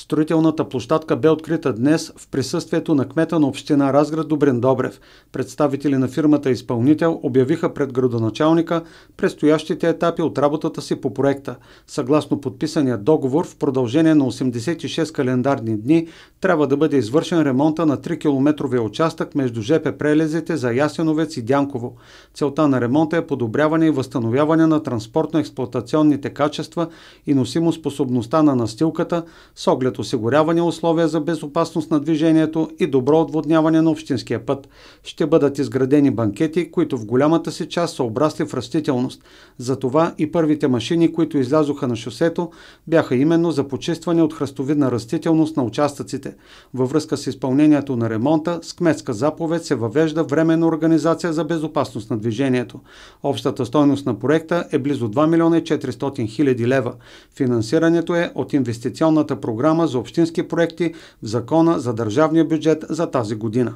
Строителната площадка бе открита днес в присъствието на кмета на община Разград Добрин Добрев. Представители на фирмата изпълнител обявиха пред градоначалника предстоящите етапи от работата си по проекта. Съгласно подписания договор, в продължение на 86 календарни дни трябва да бъде извършен ремонта на 3-километровия участък между ЖП прелезите за Ясеновец и Дянково. Целта на ремонта е подобряване и възстановяване на транспортно-експлуатационните качества и носимоспособността на настилката с оглед оглед осигуряване условия за безопасност на движението и добро отводняване на общинския път. Ще бъдат изградени банкети, които в голямата си част са обрасли в растителност. Затова и първите машини, които излязоха на шосето, бяха именно за почистване от храстовидна растителност на участъците. Във връзка с изпълнението на ремонта, с кметска заповед се въвежда временна организация за безопасност на движението. Общата стойност на проекта е близо 2 милиона 400 хиляди лева. Финансирането е от инвестиционната програма програма за общински проекти в Закона за държавния бюджет за тази година.